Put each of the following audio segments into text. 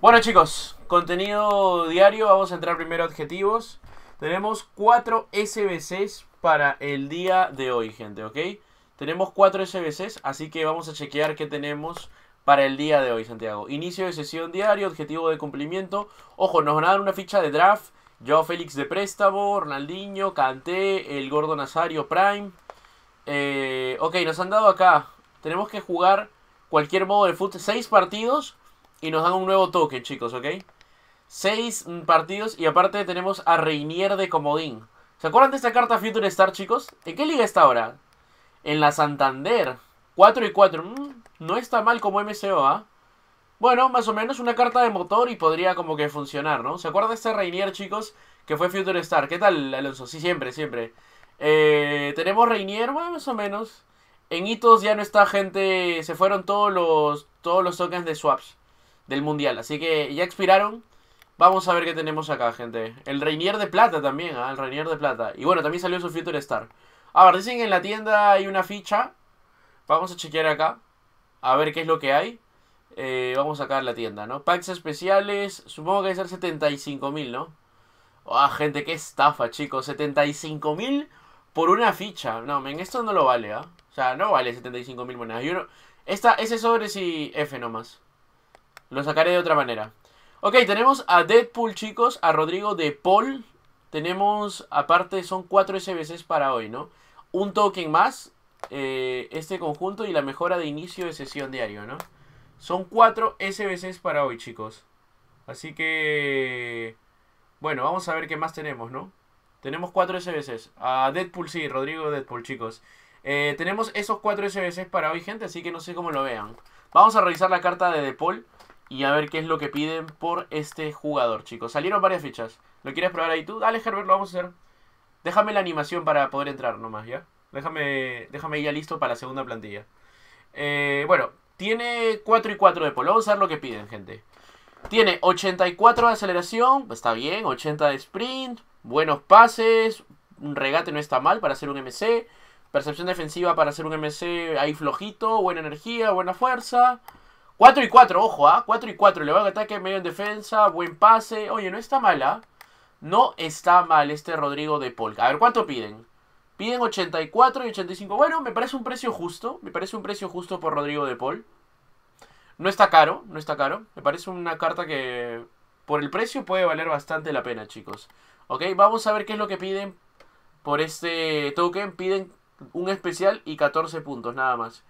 Bueno chicos, contenido diario, vamos a entrar primero a adjetivos. Tenemos 4 SBCs para el día de hoy, gente, ¿ok? Tenemos 4 SBCs, así que vamos a chequear qué tenemos para el día de hoy, Santiago. Inicio de sesión diario, objetivo de cumplimiento. Ojo, nos van a dar una ficha de draft. Yo, Félix de préstamo, Ronaldinho, Canté, el Gordo Nazario, Prime. Eh, ok, nos han dado acá. Tenemos que jugar cualquier modo de fútbol. 6 partidos y nos dan un nuevo token, chicos, ¿ok? Seis mm, partidos y aparte tenemos a Reinier de Comodín. ¿Se acuerdan de esta carta Future Star, chicos? ¿En qué liga está ahora? En la Santander. 4 y 4. Mm, no está mal como MCO, ¿ah? Bueno, más o menos una carta de motor y podría como que funcionar, ¿no? ¿Se acuerdan de este Reinier, chicos? Que fue Future Star. ¿Qué tal, Alonso? Sí, siempre, siempre. Eh, tenemos Reinier, bueno, más o menos. En hitos ya no está gente. Se fueron todos los, todos los tokens de swaps del mundial. Así que ya expiraron. Vamos a ver qué tenemos acá, gente. El Reinier de Plata también, ¿ah? El Reinier de Plata. Y bueno, también salió su Future Star. A ver, dicen que en la tienda hay una ficha. Vamos a chequear acá. A ver qué es lo que hay. Eh, vamos acá a la tienda, ¿no? Packs especiales. Supongo que debe ser 75.000, ¿no? Ah, gente, qué estafa, chicos. 75.000 por una ficha. No, men, esto no lo vale, ¿ah? O sea, no vale 75.000 monedas. Yo no... Esta, ese sobre sí F nomás. Lo sacaré de otra manera. Ok, tenemos a Deadpool, chicos, a Rodrigo de Paul. Tenemos, aparte, son cuatro SBCs para hoy, ¿no? Un token más, eh, este conjunto y la mejora de inicio de sesión diario, ¿no? Son cuatro SBCs para hoy, chicos. Así que... Bueno, vamos a ver qué más tenemos, ¿no? Tenemos 4 SBCs. A Deadpool, sí, Rodrigo Deadpool, chicos. Eh, tenemos esos cuatro SBCs para hoy, gente, así que no sé cómo lo vean. Vamos a revisar la carta de Paul y a ver qué es lo que piden por este jugador, chicos. Salieron varias fichas. ¿Lo quieres probar ahí tú? Dale, Herbert, lo vamos a hacer. Déjame la animación para poder entrar nomás, ¿ya? Déjame, déjame ya listo para la segunda plantilla. Eh, bueno, tiene 4 y 4 de polo. Vamos a ver lo que piden, gente. Tiene 84 de aceleración, está bien. 80 de sprint, buenos pases. Un regate no está mal para hacer un MC. Percepción defensiva para hacer un MC ahí flojito. Buena energía, buena fuerza. 4 y 4, ojo, ¿ah? 4 y 4. Le va a ataque, medio en defensa, buen pase. Oye, no está mal, ¿ah? No está mal este Rodrigo de Polka. A ver, ¿cuánto piden? Piden 84 y 85. Bueno, me parece un precio justo. Me parece un precio justo por Rodrigo de Paul. No está caro, no está caro. Me parece una carta que por el precio puede valer bastante la pena, chicos. Ok, vamos a ver qué es lo que piden por este token. Piden un especial y 14 puntos, nada más.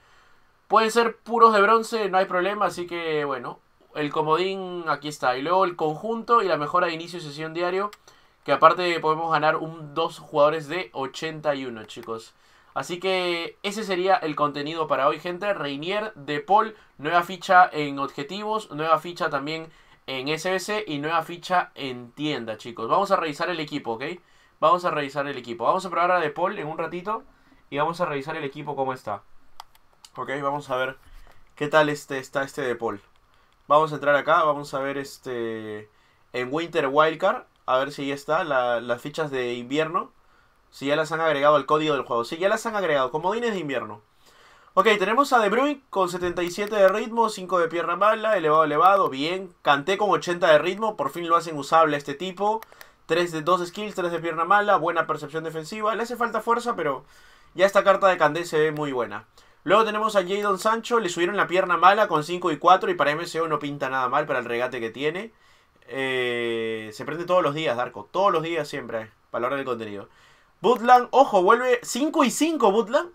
Pueden ser puros de bronce, no hay problema, así que bueno, el comodín aquí está. Y luego el conjunto y la mejora de inicio y sesión diario, que aparte podemos ganar un, dos jugadores de 81, chicos. Así que ese sería el contenido para hoy, gente. Reinier, De Paul, nueva ficha en objetivos, nueva ficha también en SS y nueva ficha en tienda, chicos. Vamos a revisar el equipo, ¿ok? Vamos a revisar el equipo. Vamos a probar a De Paul en un ratito y vamos a revisar el equipo cómo está. Ok, vamos a ver qué tal este, está este de Paul. Vamos a entrar acá, vamos a ver este en Winter Wildcard, a ver si ya está las fichas de invierno, si ya las han agregado al código del juego, si ya las han agregado, comodines de invierno. Ok, tenemos a De Bruyne con 77 de ritmo, 5 de pierna mala, elevado, elevado, bien. Canté con 80 de ritmo, por fin lo hacen usable a este tipo. 3 de 2 skills, 3 de pierna mala, buena percepción defensiva. Le hace falta fuerza, pero ya esta carta de Candé se ve muy buena. Luego tenemos a Jadon Sancho, le subieron la pierna mala con 5 y 4 y para MCO no pinta nada mal para el regate que tiene. Eh, se prende todos los días, Darko, todos los días siempre, palabra del contenido. Butlan, ojo, vuelve 5 y 5, Butlan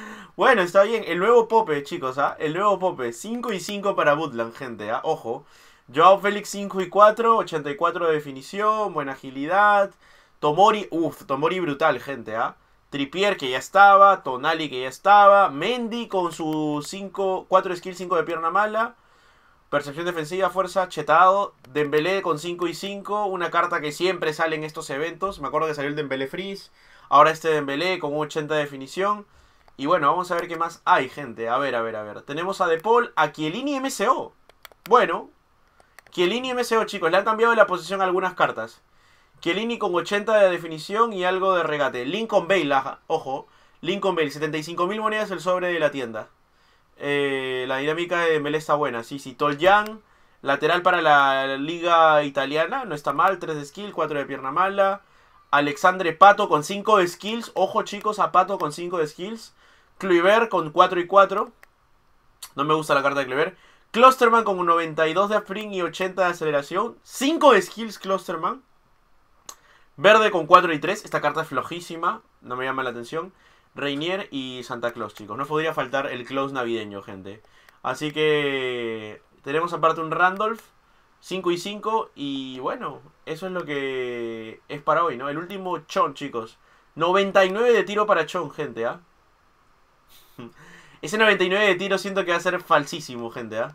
bueno, está bien, el nuevo Pope, chicos, ¿ah? El nuevo Pope, 5 y 5 para Butlan gente, ¿ah? Ojo. Joao Félix 5 y 4, 84 de definición, buena agilidad. Tomori, uff, Tomori brutal, gente, ¿ah? Tripier que ya estaba, Tonali que ya estaba, Mendy con su 4 skill, 5 de pierna mala, percepción defensiva, fuerza, chetado, Dembélé con 5 y 5, una carta que siempre sale en estos eventos, me acuerdo que salió el Dembélé Freeze, ahora este Dembélé con 80 de definición, y bueno, vamos a ver qué más hay, gente, a ver, a ver, a ver, tenemos a Depol, a Chiellini y bueno, Chiellini y mso chicos, le han cambiado la posición algunas cartas, Chiellini con 80 de definición y algo de regate. Lincoln Bale, ojo. Lincoln Bale, 75.000 monedas el sobre de la tienda. Eh, la dinámica de Mele está buena. Sí, sí. Toljan, lateral para la liga italiana. No está mal. 3 de skill, 4 de pierna mala. Alexandre Pato con 5 de skills. Ojo chicos a Pato con 5 de skills. Kluivert con 4 y 4. No me gusta la carta de Kluivert. Clusterman con 92 de spring y 80 de aceleración. 5 de skills Clusterman. Verde con 4 y 3. Esta carta es flojísima. No me llama la atención. Reinier y Santa Claus, chicos. No podría faltar el Claus navideño, gente. Así que tenemos aparte un Randolph. 5 y 5. Y bueno, eso es lo que es para hoy, ¿no? El último Chon, chicos. 99 de tiro para Chon, gente, ¿ah? Ese 99 de tiro siento que va a ser falsísimo, gente, ¿ah?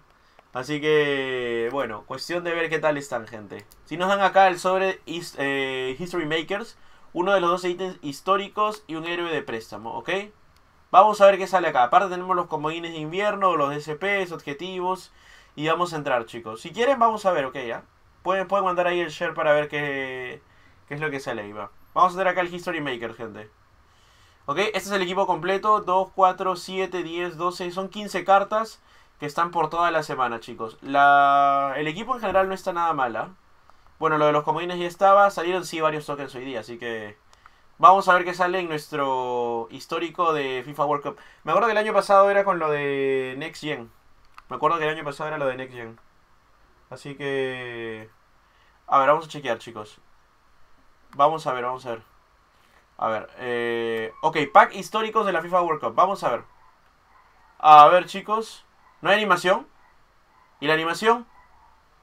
Así que, bueno, cuestión de ver qué tal están, gente. Si nos dan acá el sobre eh, History Makers, uno de los dos ítems históricos y un héroe de préstamo, ¿ok? Vamos a ver qué sale acá. Aparte tenemos los comodines de invierno, los DSPs, objetivos. Y vamos a entrar, chicos. Si quieren, vamos a ver, ok, ya. Pueden, pueden mandar ahí el share para ver qué, qué es lo que sale ahí, Vamos a tener acá el History Maker, gente. Ok, este es el equipo completo. 2, 4, 7, 10, 12. Son 15 cartas que están por toda la semana, chicos. La... El equipo en general no está nada mala. Bueno, lo de los comodines ya estaba. Salieron sí varios tokens hoy día, así que... Vamos a ver qué sale en nuestro histórico de FIFA World Cup. Me acuerdo que el año pasado era con lo de Next Gen. Me acuerdo que el año pasado era lo de Next Gen. Así que... A ver, vamos a chequear, chicos. Vamos a ver, vamos a ver. A ver, eh, Ok, pack históricos de la FIFA World Cup. Vamos a ver. A ver, chicos. No hay animación. ¿Y la animación?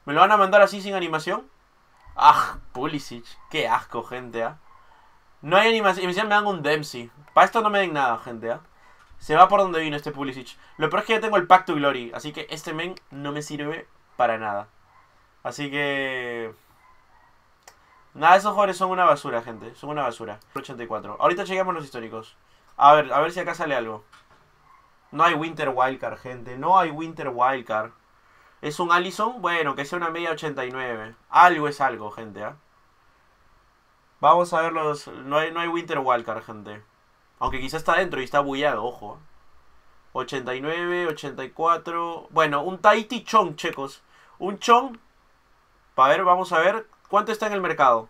¿Me lo van a mandar así sin animación? ¡Ah! Pulisic. ¡Qué asco, gente! ¿ah? No hay animación. Y me me dan un Dempsey. Para esto no me den nada, gente. ¿eh? Se va por donde vino este Pulisic. Lo peor es que ya tengo el Pacto Glory. Así que este men no me sirve para nada. Así que... Nada, esos jugadores son una basura, gente. Son una basura. 84. Ahorita llegamos los históricos. A ver, a ver si acá sale algo. No hay Winter Wildcard, gente. No hay Winter Wildcard. ¿Es un Allison? Bueno, que sea una media 89. Algo es algo, gente. ¿ah? Vamos a ver los... No hay, no hay Winter Wildcard, gente. Aunque quizá está dentro y está bullado, ojo. 89, ¿ah? 84... Bueno, un Tahiti Chong, chicos. Un Chong... Para ver, vamos a ver. ¿Cuánto está en el mercado?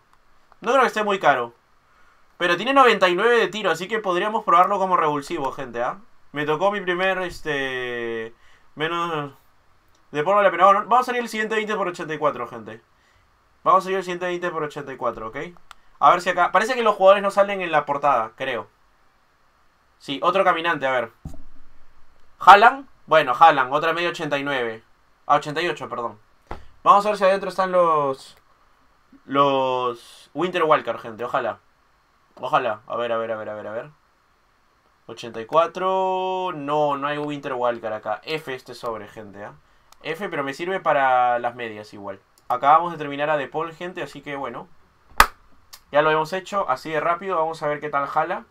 No creo que esté muy caro. Pero tiene 99 de tiro, así que podríamos probarlo como revulsivo, gente, ¿ah? Me tocó mi primer, este... Menos... De polvo la vamos a salir el siguiente 20 por 84, gente. Vamos a salir el siguiente 20 por 84, ¿ok? A ver si acá... Parece que los jugadores no salen en la portada, creo. Sí, otro caminante, a ver. ¿Jalan? Bueno, halan, Otra media 89. Ah, 88, perdón. Vamos a ver si adentro están los... Los... Winter Walker, gente. Ojalá. Ojalá. A ver, a ver, a ver, a ver, a ver. 84. No, no hay Winter Walker acá. F este sobre, gente. ¿ah? F, pero me sirve para las medias igual. Acabamos de terminar a De Paul, gente, así que bueno. Ya lo hemos hecho, así de rápido. Vamos a ver qué tal jala.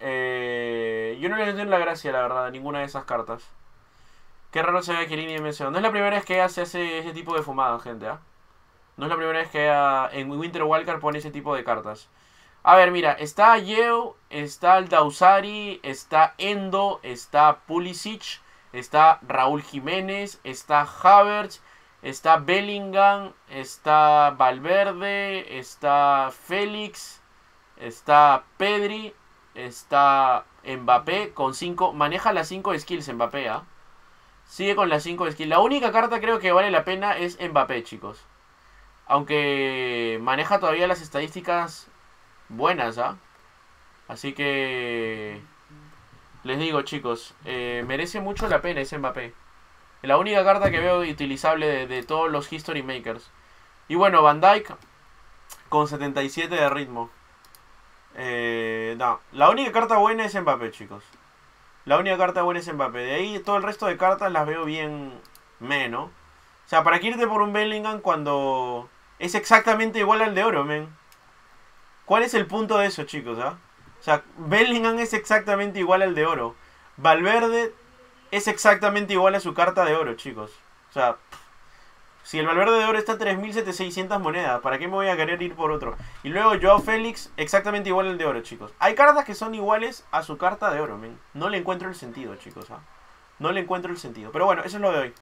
Eh, yo no le entiendo la gracia, la verdad, a ninguna de esas cartas. Qué raro se ve que y mencionó. No es la primera vez que hace, hace ese tipo de fumada, gente. ¿ah? No es la primera vez que ah, en Winter Walker pone ese tipo de cartas. A ver, mira, está Yeo, está Aldausari, está Endo, está Pulisic, está Raúl Jiménez, está Havertz, está Bellingham, está Valverde, está Félix, está Pedri, está Mbappé con 5, maneja las 5 skills Mbappé, ¿ah? Sigue con las 5 skills. La única carta creo que vale la pena es Mbappé, chicos. Aunque maneja todavía las estadísticas buenas, ¿ah? Así que... Les digo, chicos, eh, merece mucho la pena ese Mbappé. La única carta que veo utilizable de, todos los History Makers. Y bueno, Van Dyke con 77 de ritmo. Eh, la única carta buena es Mbappé, chicos. La única carta buena es Mbappé. De ahí todo el resto de cartas las veo bien menos. O sea, para que irte por un Bellingham cuando es exactamente igual al de oro, men. ¿Cuál es el punto de eso, chicos? Ah? O sea, Bellingham es exactamente igual al de oro. Valverde es exactamente igual a su carta de oro, chicos. O sea, si el Valverde de oro está a 3.700 monedas, ¿para qué me voy a querer ir por otro? Y luego Joao Félix, exactamente igual al de oro, chicos. Hay cartas que son iguales a su carta de oro, men. No le encuentro el sentido, chicos. ¿ah? No le encuentro el sentido. Pero bueno, eso es lo de hoy.